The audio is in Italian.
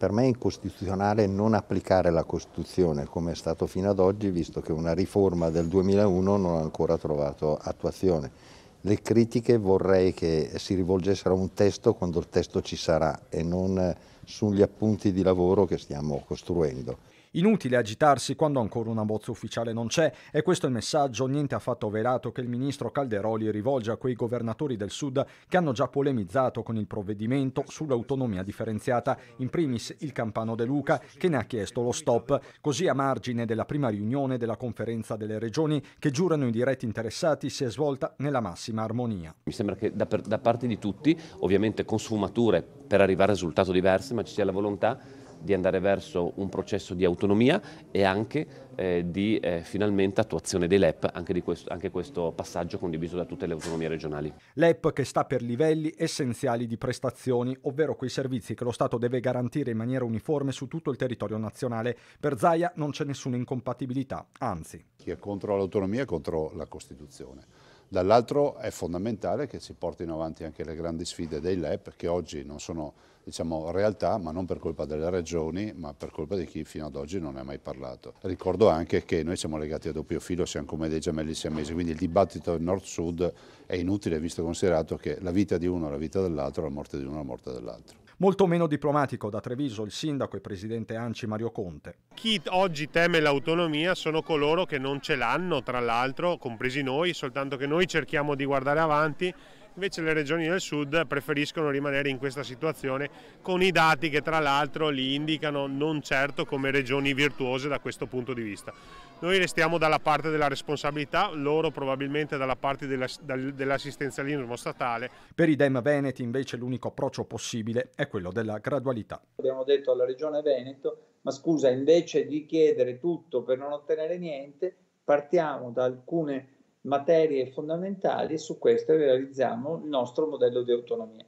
Per me è incostituzionale non applicare la Costituzione come è stato fino ad oggi, visto che una riforma del 2001 non ha ancora trovato attuazione le critiche vorrei che si rivolgessero a un testo quando il testo ci sarà e non sugli appunti di lavoro che stiamo costruendo. Inutile agitarsi quando ancora una bozza ufficiale non c'è, e questo è il messaggio niente affatto velato che il ministro Calderoli rivolge a quei governatori del Sud che hanno già polemizzato con il provvedimento sull'autonomia differenziata, in primis il campano De Luca che ne ha chiesto lo stop, così a margine della prima riunione della conferenza delle regioni che giurano i diretti interessati si è svolta nella massima massima armonia. Mi sembra che da, per, da parte di tutti, ovviamente con sfumature per arrivare a risultati diversi, ma ci sia la volontà di andare verso un processo di autonomia e anche eh, di eh, finalmente attuazione dei LEP, anche, di questo, anche questo passaggio condiviso da tutte le autonomie regionali. LEP che sta per livelli essenziali di prestazioni, ovvero quei servizi che lo Stato deve garantire in maniera uniforme su tutto il territorio nazionale. Per Zaia non c'è nessuna incompatibilità, anzi. Chi è contro l'autonomia è contro la Costituzione Dall'altro è fondamentale che si portino avanti anche le grandi sfide dei LEP che oggi non sono diciamo, realtà ma non per colpa delle regioni ma per colpa di chi fino ad oggi non ne ha mai parlato. Ricordo anche che noi siamo legati a doppio filo, siamo come dei gemelli siamesi, quindi il dibattito nord-sud è inutile visto considerato che la vita di uno è la vita dell'altro, la morte di uno è la morte dell'altro. Molto meno diplomatico da Treviso il sindaco e presidente Anci Mario Conte. Chi oggi teme l'autonomia sono coloro che non ce l'hanno, tra l'altro, compresi noi, soltanto che noi cerchiamo di guardare avanti invece le regioni del sud preferiscono rimanere in questa situazione con i dati che tra l'altro li indicano non certo come regioni virtuose da questo punto di vista. Noi restiamo dalla parte della responsabilità, loro probabilmente dalla parte dell'assistenzialismo statale. Per i DEM Veneti invece l'unico approccio possibile è quello della gradualità. Abbiamo detto alla regione Veneto, ma scusa, invece di chiedere tutto per non ottenere niente, partiamo da alcune materie fondamentali e su queste realizziamo il nostro modello di autonomia.